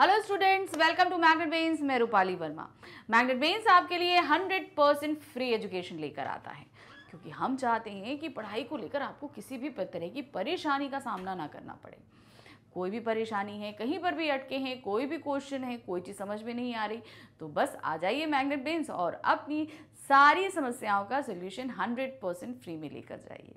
Hello students welcome to Magnet Brains मैं Rupali Verma magnet बेन्स आपके लिए 100 परसेंट फ्री एजुकेशन लेकर आता है क्योंकि हम चाहते हैं कि पढ़ाई को लेकर आपको किसी भी तरह की परेशानी का सामना ना करना पड़े कोई भी परेशानी है कहीं पर भी अटके हैं कोई भी क्वेश्चन है कोई चीज़ समझ में नहीं आ रही तो बस आ जाइए मैग्नेट बेन्स और अपनी सारी समस्याओं का सोल्यूशन हंड्रेड परसेंट फ्री में लेकर जाइए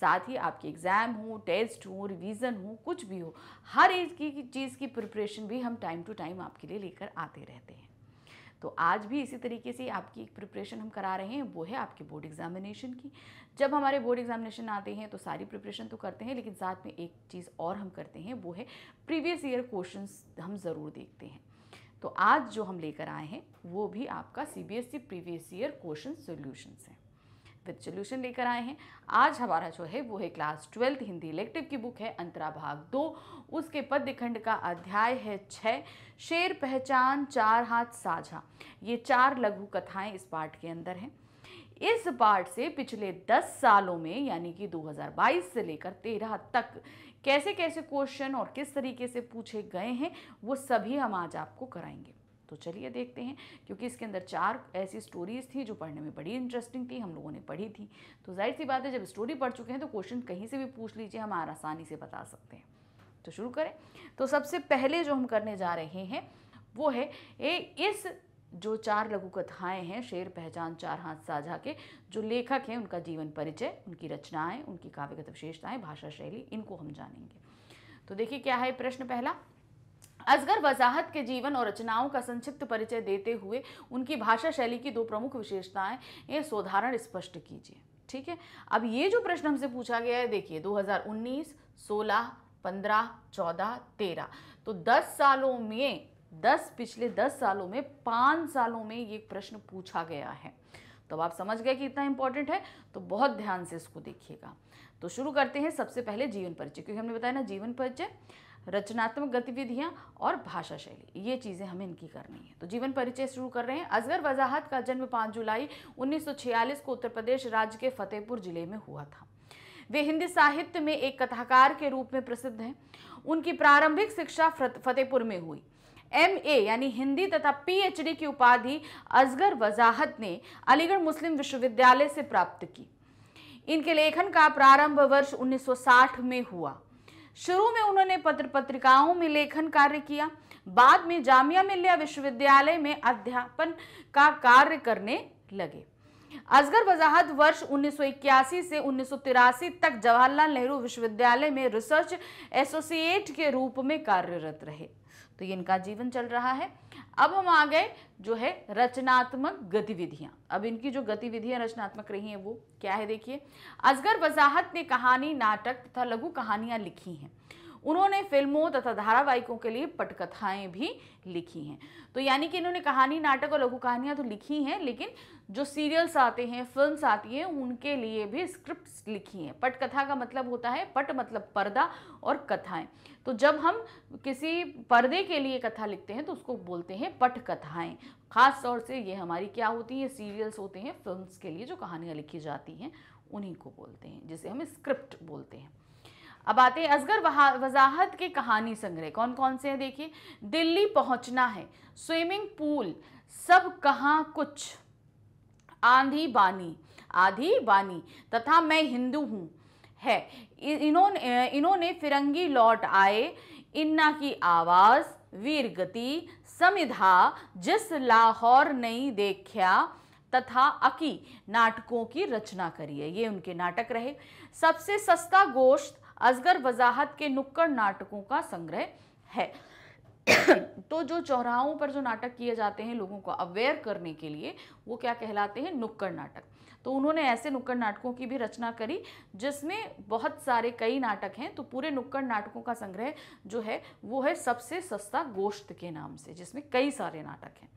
साथ ही आपके एग्ज़ाम हो टेस्ट हो रिवीज़न हो कुछ भी हो हर एक की चीज़ की प्रिपरेशन भी हम टाइम टू टाइम आपके लिए लेकर आते रहते हैं तो आज भी इसी तरीके से आपकी एक प्रिपरेशन हम करा रहे हैं वो है आपके बोर्ड एग्जामिनेशन की जब हमारे बोर्ड एग्जामिनेशन आते हैं तो सारी प्रिपरेशन तो करते हैं लेकिन साथ में एक चीज़ और हम करते हैं वो है प्रीवियस ईयर क्वेश्चन हम ज़रूर देखते हैं तो आज जो हम लेकर आए हैं वो भी आपका C B S E previous year question solutions हैं विद सोल्यूशन लेकर आए हैं आज हमारा जो है वो है क्लास ट्वेल्थ हिंदी इलेक्टिव की बुक है अंतरा भाग दो उसके पद्य खंड का अध्याय है छः शेर पहचान चार हाथ साझा ये चार लघु कथाएं इस पाठ के अंदर हैं इस पाठ से पिछले दस सालों में यानी कि 2022 से लेकर 13 तक कैसे कैसे क्वेश्चन और किस तरीके से पूछे गए हैं वो सभी हम आज आपको कराएंगे तो चलिए देखते हैं क्योंकि इसके अंदर चार ऐसी स्टोरीज़ थी जो पढ़ने में बड़ी इंटरेस्टिंग थी हम लोगों ने पढ़ी थी तो जाहिर सी बात है जब स्टोरी पढ़ चुके हैं तो क्वेश्चन कहीं से भी पूछ लीजिए हम आसानी से बता सकते हैं तो शुरू करें तो सबसे पहले जो हम करने जा रहे हैं वो है ए इस जो चार लघु कथाएं हैं शेर पहचान चार हाथ साझा के जो लेखक हैं उनका जीवन परिचय उनकी रचनाएं उनकी काव्यगत विशेषताएं भाषा शैली इनको हम जानेंगे तो देखिए क्या है प्रश्न पहला असगर वजाहत के जीवन और रचनाओं का संक्षिप्त परिचय देते हुए उनकी भाषा शैली की दो प्रमुख विशेषताएं ये सोधारण स्पष्ट कीजिए ठीक है अब ये जो प्रश्न हमसे पूछा गया है देखिए 2019, 16, 15, 14, 13 तो 10 सालों में 10 पिछले 10 सालों में पांच सालों में ये प्रश्न पूछा गया है तो आप समझ गए कि इतना इंपॉर्टेंट है तो बहुत ध्यान से इसको देखिएगा तो शुरू करते हैं सबसे पहले जीवन परिचय क्योंकि हमने बताया ना जीवन परिचय रचनात्मक गतिविधियाँ और भाषा शैली ये चीज़ें हमें इनकी करनी है तो जीवन परिचय शुरू कर रहे हैं असगर वजाहत का जन्म 5 जुलाई 1946 को उत्तर प्रदेश राज्य के फतेहपुर जिले में हुआ था वे हिंदी साहित्य में एक कथाकार के रूप में प्रसिद्ध हैं उनकी प्रारंभिक शिक्षा फतेहपुर में हुई एम ए यानी हिंदी तथा डी की उपाधि असगर वजाहत ने अलीगढ़ मुस्लिम विश्वविद्यालय से प्राप्त की इनके लेखन का प्रारंभ वर्ष 1960 में हुआ शुरू में उन्होंने पत्र पत्रिकाओं में लेखन कार्य किया बाद में जामिया मिल्लिया विश्वविद्यालय में अध्यापन का कार्य करने लगे असगर वजाहत वर्ष 1981 से उन्नीस तक जवाहरलाल नेहरू विश्वविद्यालय में रिसर्च एसोसिएट के रूप में कार्यरत रहे तो ये इनका जीवन चल रहा है अब हम आ गए जो है रचनात्मक गतिविधियां अब इनकी जो गतिविधियां रचनात्मक रही हैं वो क्या है देखिए असगर वजाहत ने कहानी नाटक तथा लघु कहानियां लिखी हैं उन्होंने फिल्मों तथा धारावाहिकों के लिए पटकथाएं भी लिखी हैं तो यानी कि इन्होंने कहानी नाटक और लघु कहानियाँ तो लिखी हैं लेकिन जो सीरियल्स आते हैं फिल्म्स आती हैं उनके लिए भी स्क्रिप्ट लिखी हैं पटकथा का मतलब होता है पट मतलब पर्दा और कथाएं तो जब हम किसी पर्दे के लिए कथा लिखते हैं तो उसको बोलते हैं पटकथाएँ ख़ास तौर से ये हमारी क्या होती हैं सीरियल्स होते हैं फिल्म्स के लिए जो कहानियाँ लिखी जाती हैं उन्हीं को बोलते हैं जिसे हम स्क्रिप्ट बोलते हैं अब आते हैं असगर वजाहत के कहानी संग्रह कौन कौन से हैं देखिए दिल्ली पहुंचना है स्विमिंग पूल सब कहाँ कुछ आंधी बानी आधी बानी तथा मैं हिंदू हूँ है इन्होंने इन्होंने फिरंगी लौट आए इन्ना की आवाज़ वीर गति समिधा जिस लाहौर नहीं देखा तथा अकी नाटकों की रचना करी है ये उनके नाटक रहे सबसे सस्ता गोश्त असगर वजाहत के नुक्कड़ नाटकों का संग्रह है तो जो चौराहों पर जो नाटक किए जाते हैं लोगों को अवेयर करने के लिए वो क्या कहलाते हैं नुक्कड़ नाटक तो उन्होंने ऐसे नुक्कड़ नाटकों की भी रचना करी जिसमें बहुत सारे कई नाटक हैं तो पूरे नुक्कड़ नाटकों का संग्रह जो है वो है सबसे सस्ता गोश्त के नाम से जिसमें कई सारे नाटक हैं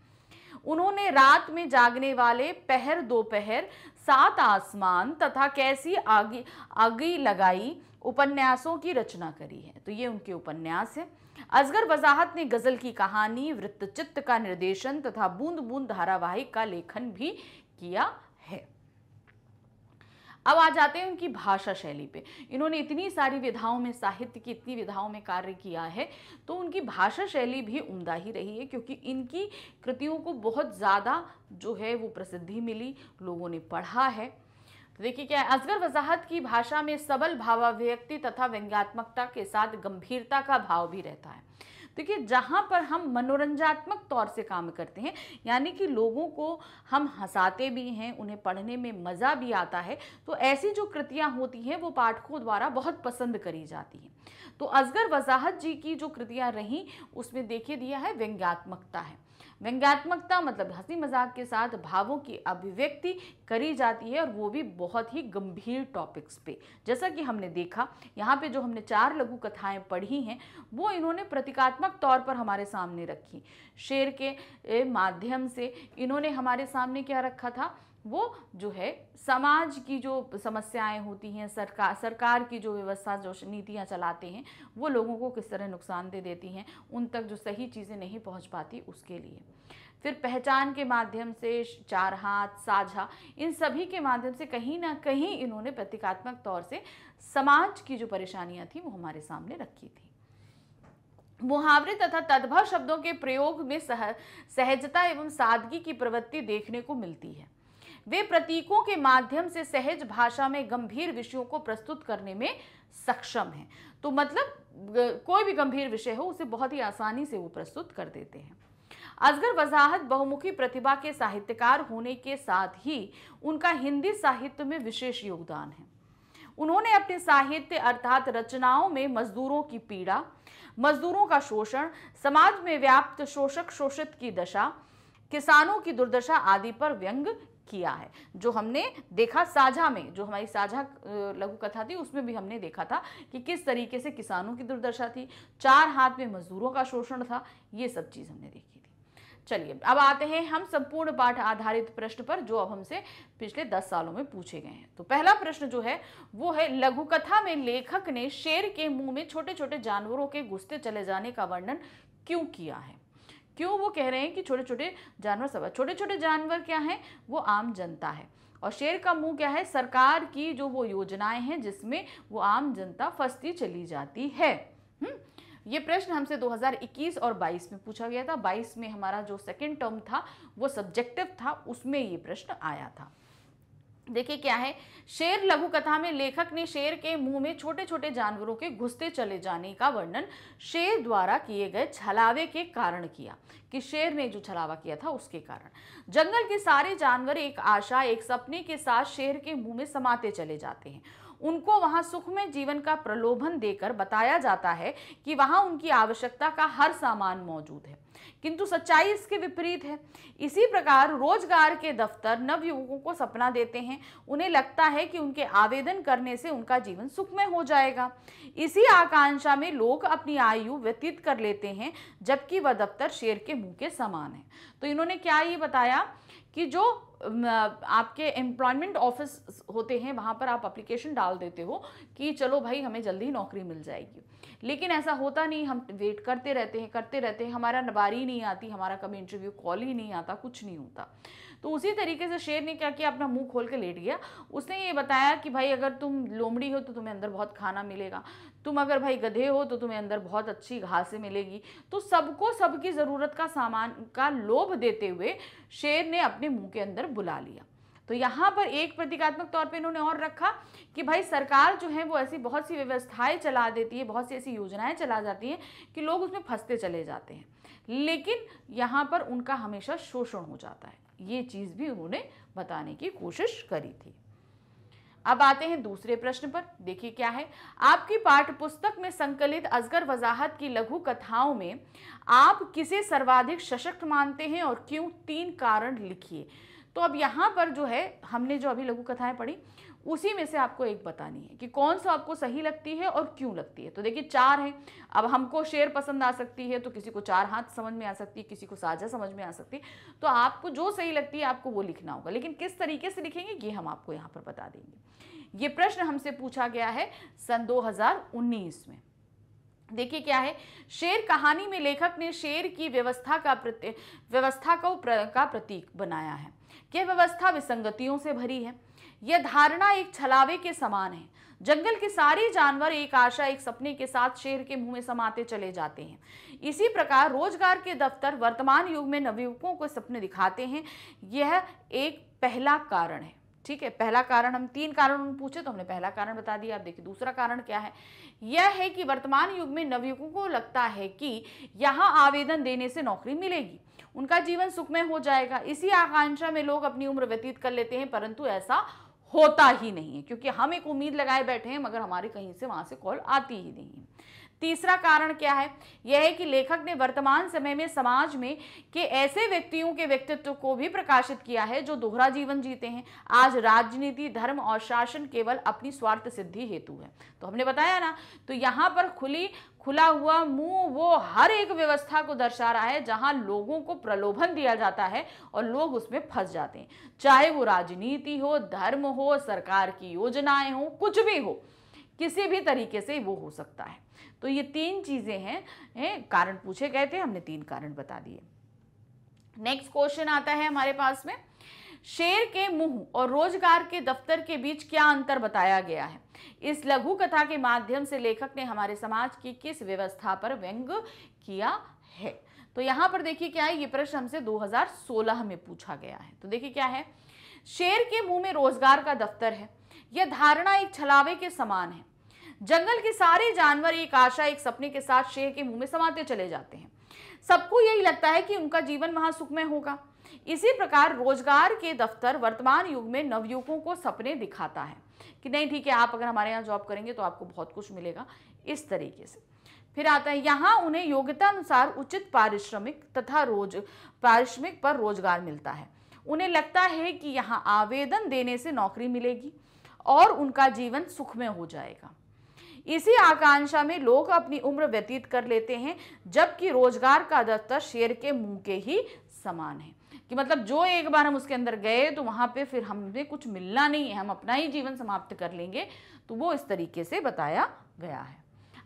उन्होंने रात में जागने वाले पहर दोपहर सात आसमान तथा कैसी आगी आगी लगाई उपन्यासों की रचना करी है तो ये उनके उपन्यास है असगर वजाहत ने गज़ल की कहानी वृत्तचित्र का निर्देशन तथा बूंद बूंद धारावाहिक का लेखन भी किया है अब आ जाते हैं उनकी भाषा शैली पे इन्होंने इतनी सारी विधाओं में साहित्य की इतनी विधाओं में कार्य किया है तो उनकी भाषा शैली भी उमदा ही रही है क्योंकि इनकी कृतियों को बहुत ज़्यादा जो है वो प्रसिद्धि मिली लोगों ने पढ़ा है तो देखिए क्या है असगर वजाहत की भाषा में सबल भावाभिव्यक्ति तथा व्यंग्यात्मकता के साथ गंभीरता का भाव भी रहता है देखिए जहाँ पर हम मनोरंजात्मक तौर से काम करते हैं यानी कि लोगों को हम हंसाते भी हैं उन्हें पढ़ने में मज़ा भी आता है तो ऐसी जो कृतियाँ होती हैं वो पाठकों द्वारा बहुत पसंद करी जाती हैं तो असगर वजाहत जी की जो कृतियाँ रहीं उसमें देखे दिया है व्यंग्यात्मकता है व्यंग्यात्मकता मतलब हंसी मजाक के साथ भावों की अभिव्यक्ति करी जाती है और वो भी बहुत ही गंभीर टॉपिक्स पे जैसा कि हमने देखा यहाँ पे जो हमने चार लघु कथाएं पढ़ी हैं वो इन्होंने प्रतीकात्मक तौर पर हमारे सामने रखी शेर के माध्यम से इन्होंने हमारे सामने क्या रखा था वो जो है समाज की जो समस्याएं होती हैं सरकार सरकार की जो व्यवस्था जो नीतियां चलाते हैं वो लोगों को किस तरह नुकसान दे देती हैं उन तक जो सही चीज़ें नहीं पहुंच पाती उसके लिए फिर पहचान के माध्यम से चार हाथ साझा इन सभी के माध्यम से कहीं ना कहीं इन्होंने प्रतीकात्मक तौर से समाज की जो परेशानियाँ थी वो हमारे सामने रखी थी मुहावरे तथा तद्भव शब्दों के प्रयोग में सह सहजता एवं सादगी की प्रवृत्ति देखने को मिलती है वे प्रतीकों के माध्यम से सहज भाषा में गंभीर विषयों को प्रस्तुत करने में सक्षम हैं तो मतलब कोई भी गंभीर विषय हो उसे बहुत ही आसानी से वो प्रस्तुत कर देते हैं अजगर वजाहत बहुमुखी प्रतिभा के साहित्यकार होने के साथ ही उनका हिंदी साहित्य में विशेष योगदान है उन्होंने अपने साहित्य अर्थात रचनाओं में मजदूरों की पीड़ा मजदूरों का शोषण समाज में व्याप्त शोषक शोषित की दशा किसानों की दुर्दशा आदि पर व्यंग किया है जो हमने देखा साझा में जो हमारी साझा लघु कथा थी उसमें भी हमने देखा था कि किस तरीके से किसानों की दुर्दशा थी चार हाथ में मजदूरों का शोषण था ये सब चीज़ हमने देखी थी चलिए अब आते हैं हम संपूर्ण पाठ आधारित प्रश्न पर जो अब हमसे पिछले दस सालों में पूछे गए हैं तो पहला प्रश्न जो है वो है लघु कथा में लेखक ने शेर के मुंह में छोटे छोटे जानवरों के घुसते चले जाने का वर्णन क्यों किया है क्यों वो कह रहे हैं कि छोटे छोटे जानवर सब छोटे छोटे जानवर क्या हैं वो आम जनता है और शेर का मुंह क्या है सरकार की जो वो योजनाएं हैं जिसमें वो आम जनता फंसती चली जाती है हुँ? हम्म? ये प्रश्न हमसे 2021 और 22 में पूछा गया था 22 में हमारा जो सेकेंड टर्म था वो सब्जेक्टिव था उसमें ये प्रश्न आया था देखिए क्या है शेर लघु कथा में लेखक ने शेर के मुंह में छोटे छोटे जानवरों के घुसते चले जाने का वर्णन शेर द्वारा किए गए छलावे के कारण किया कि शेर ने जो छलावा किया था उसके कारण जंगल के सारे जानवर एक आशा एक सपने के साथ शेर के मुंह में समाते चले जाते हैं उनको वहाँ सुखमय जीवन का प्रलोभन देकर बताया जाता है कि वहाँ उनकी आवश्यकता का हर सामान मौजूद है किंतु सच्चाई इसके विपरीत है इसी प्रकार रोजगार के दफ्तर नवयुवकों को सपना देते हैं उन्हें लगता है कि उनके आवेदन करने से उनका जीवन सुखमय हो जाएगा इसी आकांक्षा में लोग अपनी आयु व्यतीत कर लेते हैं जबकि वह दफ्तर शेर के मुंह के समान है तो इन्होंने क्या ये बताया कि जो आपके एम्प्लॉयमेंट ऑफिस होते हैं वहाँ पर आप अप्लीकेशन डाल देते हो कि चलो भाई हमें जल्दी नौकरी मिल जाएगी लेकिन ऐसा होता नहीं हम वेट करते रहते हैं करते रहते हैं हमारा नबारी नहीं आती हमारा कभी इंटरव्यू कॉल ही नहीं आता कुछ नहीं होता तो उसी तरीके से शेर ने क्या किया अपना मुंह खोल के लेट गया उसने ये बताया कि भाई अगर तुम लोमड़ी हो तो तुम्हें अंदर बहुत खाना मिलेगा तुम अगर भाई गधे हो तो तुम्हें अंदर बहुत अच्छी घासें मिलेगी तो सबको सबकी ज़रूरत का सामान का लोभ देते हुए शेर ने अपने मुँह के अंदर बुला लिया तो यहाँ पर एक प्रतीकात्मक तौर पे इन्होंने और रखा कि भाई सरकार जो है वो ऐसी बहुत सी व्यवस्थाएं चला देती है बहुत सी ऐसी योजनाएं चला जाती हैं कि लोग उसमें फंसते चले जाते हैं लेकिन यहाँ पर उनका हमेशा शोषण हो जाता है ये चीज़ भी उन्होंने बताने की कोशिश करी थी अब आते हैं दूसरे प्रश्न पर देखिए क्या है आपकी पाठ्यपुस्तक पुस्तक में संकलित असगर वजाहत की लघु कथाओं में आप किसे सर्वाधिक सशक्त मानते हैं और क्यों तीन कारण लिखिए तो अब यहाँ पर जो है हमने जो अभी लघु कथाएं पढ़ी उसी में से आपको एक बतानी है कि कौन सा आपको सही लगती है और क्यों लगती है तो देखिए चार है अब हमको शेर पसंद आ सकती है तो किसी को चार हाथ समझ में आ सकती है किसी को साझा समझ में आ सकती है तो आपको जो सही लगती है आपको वो लिखना होगा लेकिन किस तरीके से लिखेंगे ये हम आपको यहाँ पर बता देंगे ये प्रश्न हमसे पूछा गया है सन दो में देखिए क्या है शेर कहानी में लेखक ने शेर की व्यवस्था का प्रति व्यवस्था को का प्रतीक बनाया है यह व्यवस्था विसंगतियों से भरी है यह धारणा एक छलावे के समान है जंगल के सारे जानवर एक आशा एक सपने के साथ शेर के मुंह में समाते चले जाते हैं इसी प्रकार रोजगार के दफ्तर वर्तमान युग में नवयुवकों को सपने दिखाते हैं यह एक पहला कारण है ठीक है पहला कारण हम तीन कारण पूछे तो हमने पहला कारण बता दिया आप देखिए दूसरा कारण क्या है यह है कि वर्तमान युग में नवयुवकों को लगता है कि यहाँ आवेदन देने से नौकरी मिलेगी उनका जीवन सुखमय हो जाएगा इसी आकांक्षा में लोग अपनी उम्र व्यतीत कर लेते हैं परंतु ऐसा होता ही नहीं है क्योंकि हम एक उम्मीद लगाए बैठे हैं मगर हमारे कहीं से वहां से कॉल आती ही नहीं है तीसरा कारण क्या है यह है कि लेखक ने वर्तमान समय में समाज में के ऐसे व्यक्तियों के व्यक्तित्व को भी प्रकाशित किया है जो दोहरा जीवन जीते हैं आज राजनीति धर्म और शासन केवल अपनी स्वार्थ सिद्धि हेतु है तो हमने बताया ना तो यहाँ पर खुली खुला हुआ मुंह वो हर एक व्यवस्था को दर्शा रहा है जहां लोगों को प्रलोभन दिया जाता है और लोग उसमें फंस जाते हैं चाहे वो राजनीति हो धर्म हो सरकार की योजनाएं हो कुछ भी हो किसी भी तरीके से वो हो सकता है तो ये तीन चीज़ें हैं है, कारण पूछे गए थे हमने तीन कारण बता दिए नेक्स्ट क्वेश्चन आता है हमारे पास में शेर के मुंह और रोजगार के दफ्तर के बीच क्या अंतर बताया गया है इस लघु कथा के माध्यम से लेखक ने हमारे समाज की किस व्यवस्था पर व्यंग किया है तो यहाँ पर देखिए क्या है ये प्रश्न हमसे 2016 में पूछा गया है तो देखिए क्या है शेर के मुंह में रोजगार का दफ्तर है यह धारणा एक छलावे के समान है जंगल के सारे जानवर एक आशा एक सपने के साथ शेर के मुंह में समाते चले जाते हैं सबको यही लगता है कि उनका जीवन वहां सुखमय होगा इसी प्रकार रोजगार के दफ्तर वर्तमान युग में नवयुवकों को सपने दिखाता है कि नहीं ठीक है आप अगर हमारे यहाँ जॉब करेंगे तो आपको बहुत कुछ मिलेगा इस तरीके से फिर आता है यहाँ उन्हें योग्यता अनुसार उचित पारिश्रमिक तथा रोज पारिश्रमिक पर रोजगार मिलता है उन्हें लगता है कि यहाँ आवेदन देने से नौकरी मिलेगी और उनका जीवन सुख में हो जाएगा इसी आकांक्षा में लोग अपनी उम्र व्यतीत कर लेते हैं जबकि रोजगार का दफ्तर शेर के मुंह के ही समान है कि मतलब जो एक बार हम उसके अंदर गए तो वहाँ पे फिर हमें कुछ मिलना नहीं है हम अपना ही जीवन समाप्त कर लेंगे तो वो इस तरीके से बताया गया है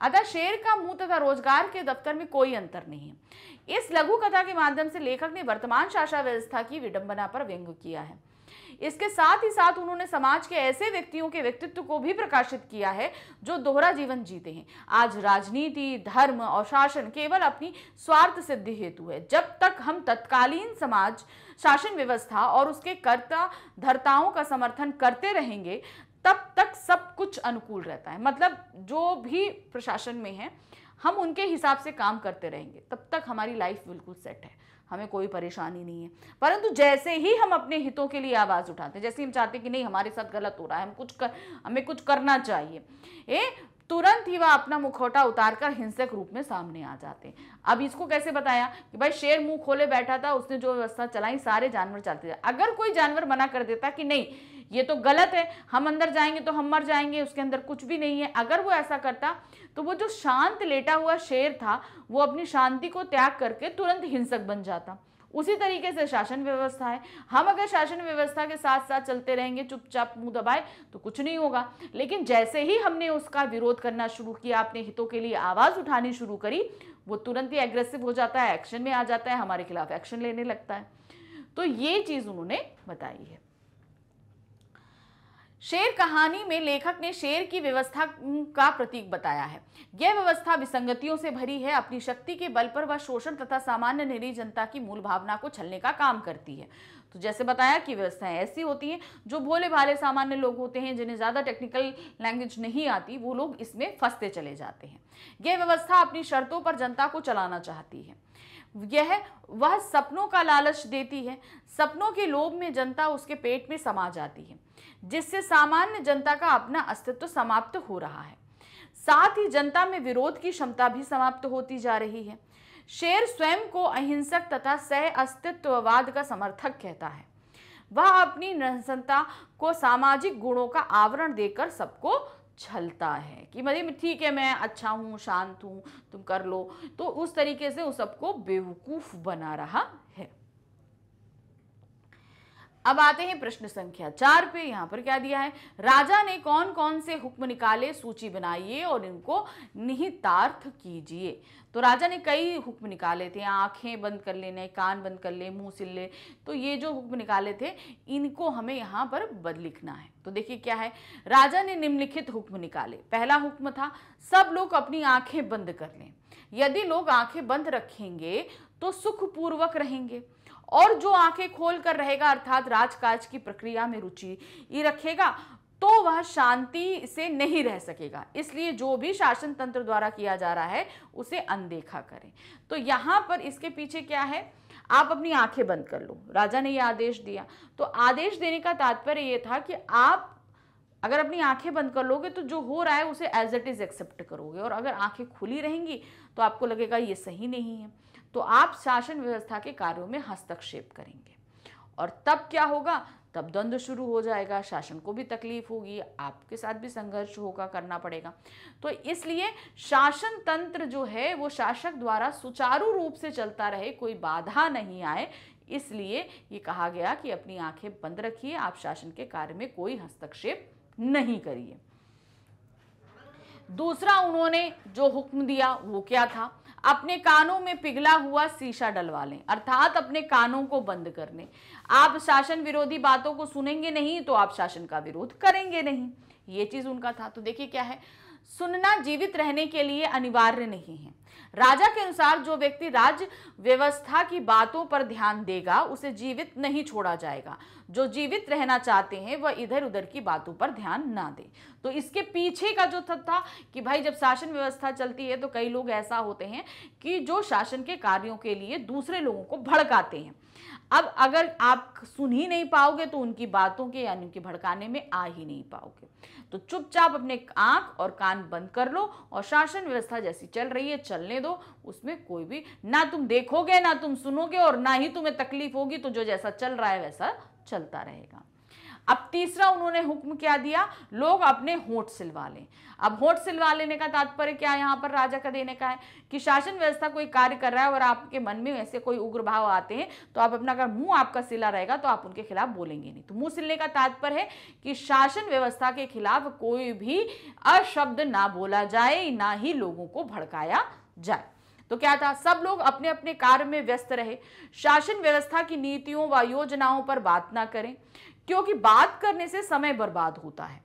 अतः शेर का मुंह तथा रोजगार के दफ्तर में कोई अंतर नहीं है इस लघु कथा के माध्यम से लेखक ने वर्तमान शासन व्यवस्था की विडंबना पर व्यंग किया है इसके साथ ही साथ उन्होंने समाज के ऐसे व्यक्तियों के व्यक्तित्व को भी प्रकाशित किया है जो दोहरा जीवन जीते हैं आज राजनीति धर्म और शासन केवल अपनी स्वार्थ सिद्धि हेतु है जब तक हम तत्कालीन समाज शासन व्यवस्था और उसके कर्ता धर्ताओं का समर्थन करते रहेंगे तब तक सब कुछ अनुकूल रहता है मतलब जो भी प्रशासन में है हम उनके हिसाब से काम करते रहेंगे तब तक हमारी लाइफ बिल्कुल सेट है हमें कोई परेशानी नहीं है परंतु जैसे ही हम अपने हितों के लिए आवाज़ उठाते हैं जैसे हम चाहते हैं कि नहीं हमारे साथ गलत हो रहा है हम कुछ कर हमें कुछ करना चाहिए ए तुरंत ही वह अपना मुखौटा उतारकर हिंसक रूप में सामने आ जाते हैं अब इसको कैसे बताया कि भाई शेर मुंह खोले बैठा था उसने जो व्यवस्था चलाई सारे जानवर चलते अगर कोई जानवर मना कर देता कि नहीं ये तो गलत है हम अंदर जाएंगे तो हम मर जाएंगे उसके अंदर कुछ भी नहीं है अगर वो ऐसा करता तो वो जो शांत लेटा हुआ शेर था वो अपनी शांति को त्याग करके तुरंत हिंसक बन जाता उसी तरीके से शासन व्यवस्था है हम अगर शासन व्यवस्था के साथ साथ चलते रहेंगे चुपचाप मुंह दबाए तो कुछ नहीं होगा लेकिन जैसे ही हमने उसका विरोध करना शुरू किया अपने हितों के लिए आवाज़ उठानी शुरू करी वो तुरंत ही एग्रेसिव हो जाता है एक्शन में आ जाता है हमारे खिलाफ एक्शन लेने लगता है तो ये चीज़ उन्होंने बताई है शेर कहानी में लेखक ने शेर की व्यवस्था का प्रतीक बताया है यह व्यवस्था विसंगतियों से भरी है अपनी शक्ति के बल पर वह शोषण तथा सामान्य निरी जनता की मूल भावना को छलने का काम करती है तो जैसे बताया कि व्यवस्थाएं ऐसी होती हैं जो भोले भाले सामान्य लोग होते हैं जिन्हें ज़्यादा टेक्निकल लैंग्वेज नहीं आती वो लोग इसमें फंसते चले जाते हैं यह व्यवस्था अपनी शर्तों पर जनता को चलाना चाहती है यह वह सपनों का लालच देती है सपनों के लोभ में जनता उसके पेट में समा जाती है जिससे सामान्य जनता का अपना अस्तित्व समाप्त हो रहा है साथ ही जनता में विरोध की क्षमता भी समाप्त होती जा रही है शेर स्वयं को अहिंसक तथा सह अस्तित्ववाद का समर्थक कहता है वह अपनी नृसंता को सामाजिक गुणों का आवरण देकर सबको छलता है कि मतलब ठीक है मैं अच्छा हूँ शांत हूँ तुम कर लो तो उस तरीके से उस सबको बेवकूफ़ बना रहा है अब आते हैं प्रश्न संख्या चार पे यहाँ पर क्या दिया है राजा ने कौन कौन से हुक्म निकाले सूची बनाइए और इनको निहितार्थ कीजिए तो राजा ने कई हुक्म निकाले थे आंखें बंद कर लेने कान बंद कर ले मुंह सिल ले तो ये जो हुक्म निकाले थे इनको हमें यहाँ पर बद लिखना है तो देखिए क्या है राजा ने निम्नलिखित हुक्म निकाले पहला हुक्म था सब लोग अपनी आंखें बंद कर लें यदि लोग आंखें बंद रखेंगे तो सुखपूर्वक रहेंगे और जो आंखें खोल कर रहेगा अर्थात राजकाज की प्रक्रिया में रुचि ये रखेगा तो वह शांति से नहीं रह सकेगा इसलिए जो भी शासन तंत्र द्वारा किया जा रहा है उसे अनदेखा करें तो यहाँ पर इसके पीछे क्या है आप अपनी आंखें बंद कर लो राजा ने यह आदेश दिया तो आदेश देने का तात्पर्य ये था कि आप अगर अपनी आंखें बंद कर लोगे तो जो हो रहा है उसे एज इट इज़ एक्सेप्ट करोगे और अगर आंखें खुली रहेंगी तो आपको लगेगा ये सही नहीं है तो आप शासन व्यवस्था के कार्यों में हस्तक्षेप करेंगे और तब क्या होगा तब द्वंद्व शुरू हो जाएगा शासन को भी तकलीफ होगी आपके साथ भी संघर्ष होगा करना पड़ेगा तो इसलिए शासन तंत्र जो है वो शासक द्वारा सुचारू रूप से चलता रहे कोई बाधा नहीं आए इसलिए ये कहा गया कि अपनी आंखें बंद रखिए आप शासन के कार्य में कोई हस्तक्षेप नहीं करिए दूसरा उन्होंने जो हुक्म दिया वो क्या था अपने कानों में पिघला हुआ शीशा डलवा लें अर्थात अपने कानों को बंद कर लें आप शासन विरोधी बातों को सुनेंगे नहीं तो आप शासन का विरोध करेंगे नहीं ये चीज़ उनका था तो देखिए क्या है सुनना जीवित रहने के लिए अनिवार्य नहीं है राजा के अनुसार जो व्यक्ति राज्य व्यवस्था की बातों पर ध्यान देगा उसे जीवित नहीं छोड़ा जाएगा जो जीवित रहना चाहते हैं वह इधर उधर की बातों पर ध्यान ना दे तो इसके पीछे का जो तथ्य था कि भाई जब शासन व्यवस्था चलती है तो कई लोग ऐसा होते हैं कि जो शासन के कार्यों के लिए दूसरे लोगों को भड़काते हैं अब अगर आप सुन ही नहीं पाओगे तो उनकी बातों के यानी उनके भड़काने में आ ही नहीं पाओगे तो चुपचाप अपने आंख और कान बंद कर लो और शासन व्यवस्था जैसी चल रही है चलने दो उसमें कोई भी ना तुम देखोगे ना तुम सुनोगे और ना ही तुम्हें तकलीफ होगी तो जो जैसा चल रहा है वैसा चलता रहेगा अब तीसरा उन्होंने हुक्म क्या दिया लोग अपने होठ सिलवा लें अब होठ सिलवा लेने का तात्पर्य क्या यहाँ पर राजा का देने का है कि शासन व्यवस्था कोई कार्य कर रहा है और आपके मन में ऐसे कोई उग्र भाव आते हैं तो आप अपना अगर मुंह आपका सिला रहेगा तो आप उनके खिलाफ बोलेंगे नहीं तो मुंह सिलने का तात्पर्य है कि शासन व्यवस्था के खिलाफ कोई भी अशब्द ना बोला जाए ना ही लोगों को भड़काया जाए तो क्या था सब लोग अपने अपने कार्य में व्यस्त रहे शासन व्यवस्था की नीतियों व योजनाओं पर बात ना करें क्योंकि बात करने से समय बर्बाद होता है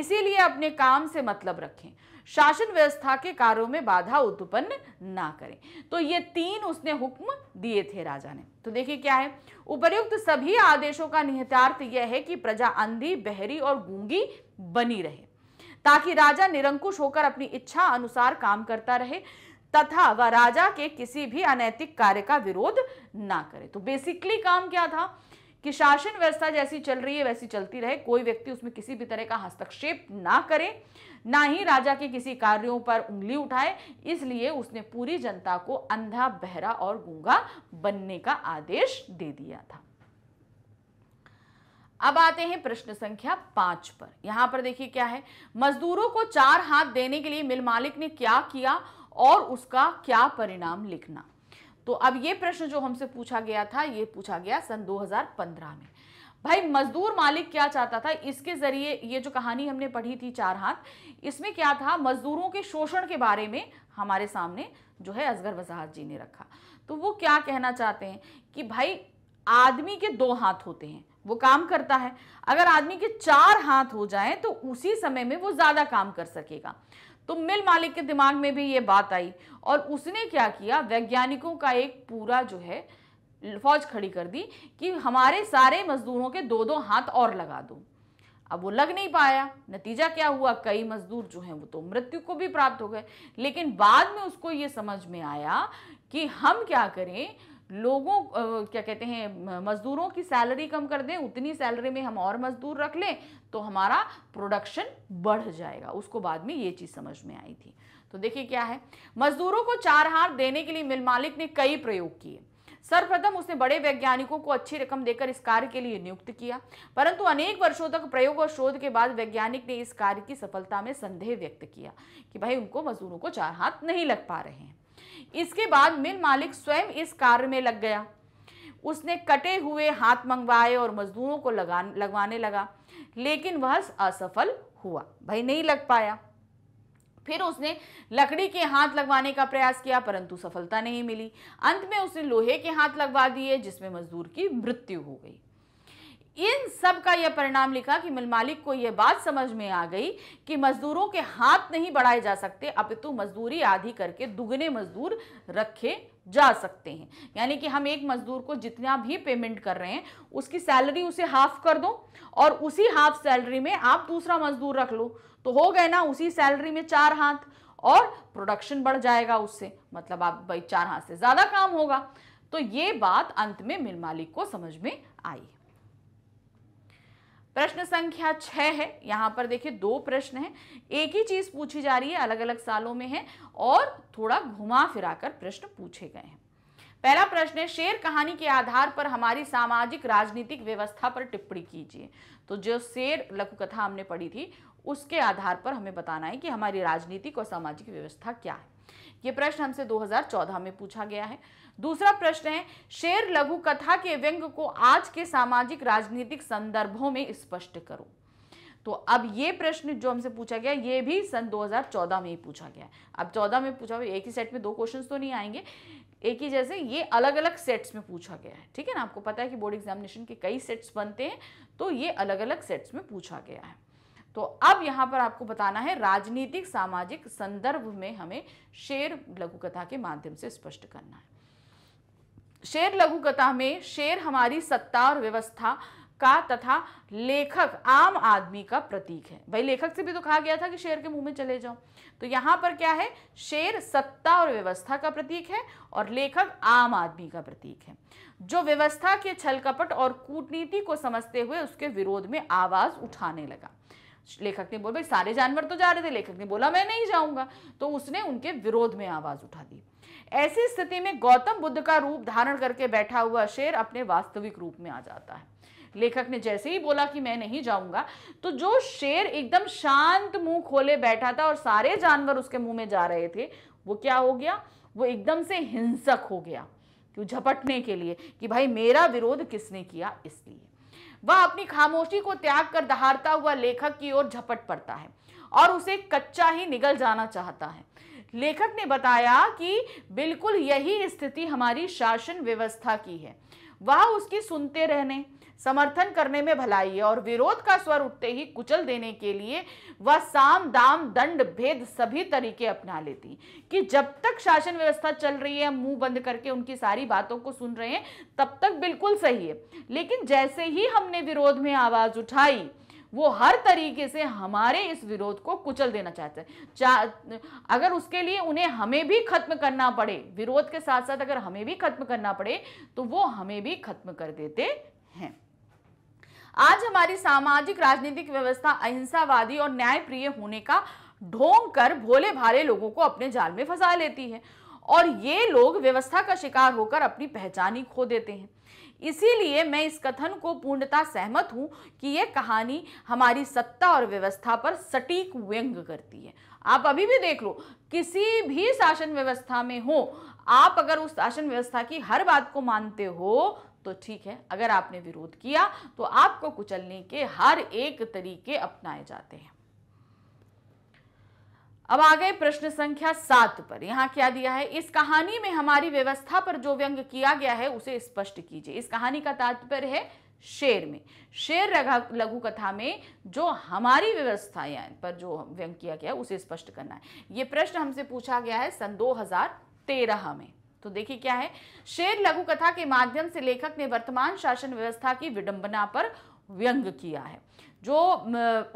इसीलिए अपने काम से मतलब रखें शासन व्यवस्था के कार्यों में बाधा उत्पन्न ना करें तो ये तीन उसने हुक्म दिए थे राजा ने तो देखिए क्या है उपर्युक्त सभी आदेशों का निहितार्थ यह है कि प्रजा अंधी बहरी और गूंगी बनी रहे ताकि राजा निरंकुश होकर अपनी इच्छा अनुसार काम करता रहे तथा वह राजा के किसी भी अनैतिक कार्य का विरोध ना करे तो बेसिकली काम क्या था कि शासन व्यवस्था जैसी चल रही है वैसी चलती रहे कोई व्यक्ति उसमें किसी भी तरह का हस्तक्षेप ना करे ना ही राजा के किसी कार्यों पर उंगली उठाए इसलिए उसने पूरी जनता को अंधा बहरा और गूंगा बनने का आदेश दे दिया था अब आते हैं प्रश्न संख्या पांच पर यहां पर देखिए क्या है मजदूरों को चार हाथ देने के लिए मिल मालिक ने क्या किया और उसका क्या परिणाम लिखना तो अब ये प्रश्न जो हमसे पूछा गया था ये पूछा गया सन 2015 में भाई मजदूर मालिक क्या चाहता था इसके जरिए ये जो कहानी हमने पढ़ी थी चार हाथ इसमें क्या था मजदूरों के शोषण के बारे में हमारे सामने जो है असगर वजाहत जी ने रखा तो वो क्या कहना चाहते हैं कि भाई आदमी के दो हाथ होते हैं वो काम करता है अगर आदमी के चार हाथ हो जाएं तो उसी समय में वो ज़्यादा काम कर सकेगा तो मिल मालिक के दिमाग में भी ये बात आई और उसने क्या किया वैज्ञानिकों का एक पूरा जो है फौज खड़ी कर दी कि हमारे सारे मजदूरों के दो दो हाथ और लगा दो अब वो लग नहीं पाया नतीजा क्या हुआ कई मजदूर जो हैं वो तो मृत्यु को भी प्राप्त हो गए लेकिन बाद में उसको ये समझ में आया कि हम क्या करें लोगों क्या कहते हैं मजदूरों की सैलरी कम कर दें उतनी सैलरी में हम और मजदूर रख लें तो हमारा प्रोडक्शन बढ़ जाएगा उसको बाद में ये चीज़ समझ में आई थी तो देखिए क्या है मजदूरों को चार हार देने के लिए मिल मालिक ने कई प्रयोग किए सर्वप्रथम उसने बड़े वैज्ञानिकों को अच्छी रकम देकर इस कार्य के लिए नियुक्त किया परंतु अनेक वर्षों तक प्रयोग और शोध के बाद वैज्ञानिक ने इस कार्य की सफलता में संदेह व्यक्त किया कि भाई उनको मजदूरों को चार हाथ नहीं लग पा रहे हैं इसके बाद मिल मालिक स्वयं इस कार्य में लग गया उसने कटे हुए हाथ मंगवाए और मजदूरों को लगा लगवाने लगा लेकिन वह असफल हुआ भाई नहीं लग पाया फिर उसने लकड़ी के हाथ लगवाने का प्रयास किया परंतु सफलता नहीं मिली अंत में उसने लोहे के हाथ लगवा दिए जिसमें मजदूर की मृत्यु हो गई इन सब का यह परिणाम लिखा कि मिल मालिक को यह बात समझ में आ गई कि मजदूरों के हाथ नहीं बढ़ाए जा सकते अपितु तो मजदूरी आधी करके दुगने मजदूर रखे जा सकते हैं यानी कि हम एक मजदूर को जितना भी पेमेंट कर रहे हैं उसकी सैलरी उसे हाफ कर दो और उसी हाफ सैलरी में आप दूसरा मजदूर रख लो तो हो गए ना उसी सैलरी में चार हाथ और प्रोडक्शन बढ़ जाएगा उससे मतलब आप भाई चार हाथ से ज़्यादा काम होगा तो ये बात अंत में मिल मालिक को समझ में आई प्रश्न संख्या छः है यहाँ पर देखिए दो प्रश्न हैं एक ही चीज़ पूछी जा रही है अलग अलग सालों में है और थोड़ा घुमा फिरा कर प्रश्न पूछे गए हैं पहला प्रश्न है शेर कहानी के आधार पर हमारी सामाजिक राजनीतिक व्यवस्था पर टिप्पणी कीजिए तो जो शेर लघु कथा हमने पढ़ी थी उसके आधार पर हमें बताना है कि हमारी राजनीतिक और सामाजिक व्यवस्था क्या है ये प्रश्न हमसे 2014 में पूछा गया है दूसरा प्रश्न है शेर लघु कथा के व्यंग को आज के सामाजिक राजनीतिक संदर्भों में स्पष्ट करो तो अब ये प्रश्न जो हमसे पूछा गया ये भी सन 2014 में ही पूछा गया अब 14 में पूछा एक ही सेट में दो क्वेश्चंस तो नहीं आएंगे एक ही जैसे ये अलग अलग सेट्स में पूछा गया है ठीक है ना आपको पता है कि बोर्ड एग्जामिनेशन के कई सेट्स बनते हैं तो ये अलग अलग सेट्स में पूछा गया है तो अब यहाँ पर आपको बताना है राजनीतिक सामाजिक संदर्भ में हमें शेर लघु कथा के माध्यम से स्पष्ट करना है शेर लघुकथा में शेर हमारी सत्ता और व्यवस्था का तथा लेखक आम आदमी का प्रतीक है भाई लेखक से भी तो कहा गया था कि शेर के मुंह में चले जाओ तो यहाँ पर क्या है शेर सत्ता और व्यवस्था का प्रतीक है और लेखक आम आदमी का प्रतीक है जो व्यवस्था के छल कपट और कूटनीति को समझते हुए उसके विरोध में आवाज उठाने लगा लेखक ने बोला भाई सारे जानवर तो जा रहे थे लेखक ने बोला मैं नहीं जाऊंगा तो उसने उनके विरोध में आवाज उठा दी ऐसी स्थिति में गौतम बुद्ध का रूप धारण करके बैठा हुआ शेर अपने वास्तविक रूप में आ जाता है लेखक ने जैसे ही बोला कि मैं नहीं जाऊंगा तो जो शेर एकदम शांत मुंह खोले बैठा था और सारे जानवर उसके मुंह में जा रहे थे वो क्या हो गया वो एकदम से हिंसक हो गया क्यों झपटने के लिए कि भाई मेरा विरोध किसने किया इसलिए वह अपनी खामोशी को त्याग कर दहाड़ता हुआ लेखक की ओर झपट पड़ता है और उसे कच्चा ही निगल जाना चाहता है लेखक ने बताया कि बिल्कुल यही स्थिति हमारी शासन व्यवस्था की है वह उसकी सुनते रहने समर्थन करने में भलाई है और विरोध का स्वर उठते ही कुचल देने के लिए वह साम दाम दंड भेद सभी तरीके अपना लेती कि जब तक शासन व्यवस्था चल रही है मुंह बंद करके उनकी सारी बातों को सुन रहे हैं तब तक बिल्कुल सही है लेकिन जैसे ही हमने विरोध में आवाज उठाई वो हर तरीके से हमारे इस विरोध को कुचल देना चाहते हैं चा, अगर उसके लिए उन्हें हमें भी खत्म करना पड़े विरोध के साथ साथ अगर हमें भी खत्म करना पड़े तो वो हमें भी खत्म कर देते हैं आज हमारी सामाजिक राजनीतिक व्यवस्था अहिंसावादी और न्यायप्रिय होने का ढोंग कर भोले भाले लोगों को अपने जाल में फंसा लेती है और ये लोग व्यवस्था का शिकार होकर अपनी पहचान ही खो देते हैं इसीलिए मैं इस कथन को पूर्णता सहमत हूँ कि ये कहानी हमारी सत्ता और व्यवस्था पर सटीक व्यंग करती है आप अभी भी देख लो किसी भी शासन व्यवस्था में हो आप अगर उस शासन व्यवस्था की हर बात को मानते हो तो ठीक है अगर आपने विरोध किया तो आपको कुचलने के हर एक तरीके अपनाए जाते हैं अब आ गए प्रश्न संख्या सात पर यहाँ क्या दिया है इस कहानी में हमारी व्यवस्था पर जो व्यंग किया गया है उसे स्पष्ट कीजिए इस कहानी का तात्पर्य है शेर में शेर लघु कथा में जो हमारी व्यवस्था पर जो व्यंग किया गया है उसे स्पष्ट करना है ये प्रश्न हमसे पूछा गया है सन 2013 में तो देखिए क्या है शेर लघु कथा के माध्यम से लेखक ने वर्तमान शासन व्यवस्था की विडंबना पर व्यंग किया है जो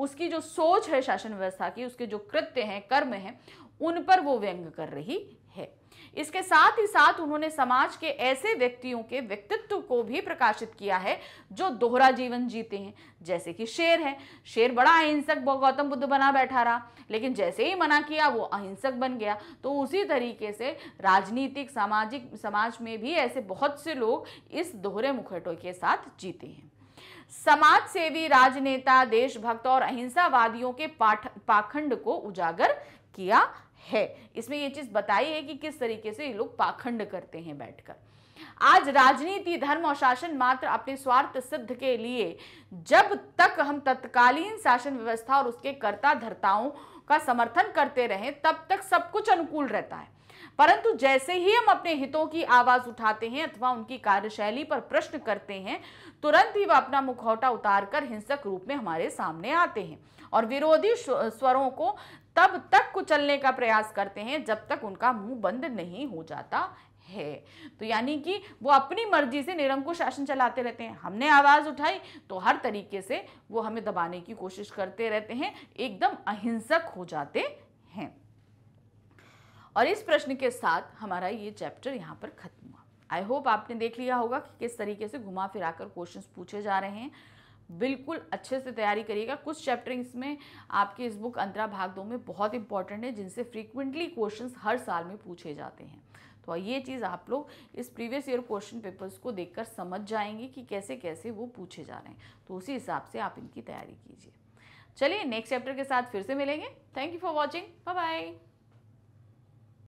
उसकी जो सोच है शासन व्यवस्था की उसके जो कृत्य हैं कर्म हैं उन पर वो व्यंग कर रही इसके साथ ही साथ उन्होंने समाज के ऐसे व्यक्तियों के व्यक्तित्व को भी प्रकाशित किया है जो दोहरा जीवन जीते हैं जैसे कि शेर है शेर बड़ा अहिंसक गौतम बुद्ध बना बैठा रहा लेकिन जैसे ही मना किया वो अहिंसक बन गया तो उसी तरीके से राजनीतिक सामाजिक समाज में भी ऐसे बहुत से लोग इस दोहरे मुखटों के साथ जीते हैं समाज सेवी राजनेता देशभक्त और अहिंसावादियों के पाठ पाखंड को उजागर किया है इसमें ये चीज़ बताई है कि किस तरीके से ये लोग पाखंड करते हैं बैठकर आज राजनीति धर्म और शासन मात्र अपने स्वार्थ सिद्ध के लिए जब तक हम तत्कालीन शासन व्यवस्था और उसके कर्ता धर्ताओं का समर्थन करते रहें तब तक सब कुछ अनुकूल रहता है परंतु जैसे ही हम अपने हितों की आवाज उठाते हैं अथवा उनकी कार्यशैली पर प्रश्न करते हैं तुरंत ही वह अपना मुखौटा उतारकर हिंसक रूप में हमारे सामने आते हैं और विरोधी स्वरों को तब तक कुचलने का प्रयास करते हैं जब तक उनका मुंह बंद नहीं हो जाता है तो यानी कि वो अपनी मर्जी से निरंकुश शासन चलाते रहते हैं हमने आवाज़ उठाई तो हर तरीके से वो हमें दबाने की कोशिश करते रहते हैं एकदम अहिंसक हो जाते हैं और इस प्रश्न के साथ हमारा ये चैप्टर यहाँ पर खत्म हुआ आई होप आपने देख लिया होगा कि किस तरीके से घुमा फिराकर क्वेश्चंस पूछे जा रहे हैं बिल्कुल अच्छे से तैयारी करिएगा कुछ चैप्टर इसमें आपके इस बुक अंतरा भाग दो में बहुत इंपॉर्टेंट है जिनसे फ्रीक्वेंटली क्वेश्चन हर साल में पूछे जाते हैं तो ये चीज़ आप लोग इस प्रीवियस ईयर क्वेश्चन पेपर्स को देखकर समझ जाएंगे कि कैसे कैसे वो पूछे जा रहे हैं तो उसी हिसाब से आप इनकी तैयारी कीजिए चलिए नेक्स्ट चैप्टर के साथ फिर से मिलेंगे thank you for watching bye bye